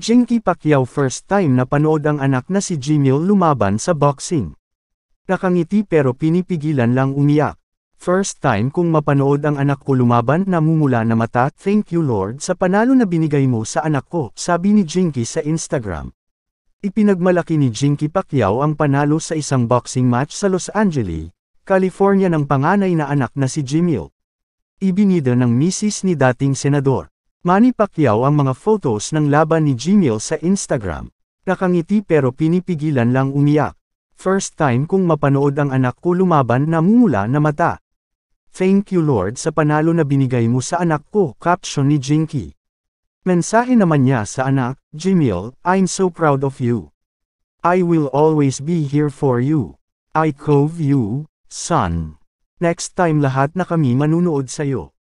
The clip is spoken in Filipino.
Jinky Pacquiao first time na panood ang anak na si Jimil lumaban sa boxing. Nakangiti pero pinipigilan lang umiyak. First time kong mapanood ang anak ko lumaban na mumula na mata, thank you Lord sa panalo na binigay mo sa anak ko, sabi ni Jinky sa Instagram. Ipinagmalaki ni Jinky Pacquiao ang panalo sa isang boxing match sa Los Angeles, California ng panganay na anak na si Jimil. Ibinida ng misis ni dating senador. Manny Pacquiao ang mga photos ng laban ni Gmail sa Instagram. Nakangiti pero pinipigilan lang umiyak. First time kong mapanood ang anak ko lumaban na mula na mata. Thank you Lord sa panalo na binigay mo sa anak ko, caption ni Jinky. Mensahe naman niya sa anak, Gmail, I'm so proud of you. I will always be here for you. I cove you, son. Next time lahat na kami manunood sa'yo.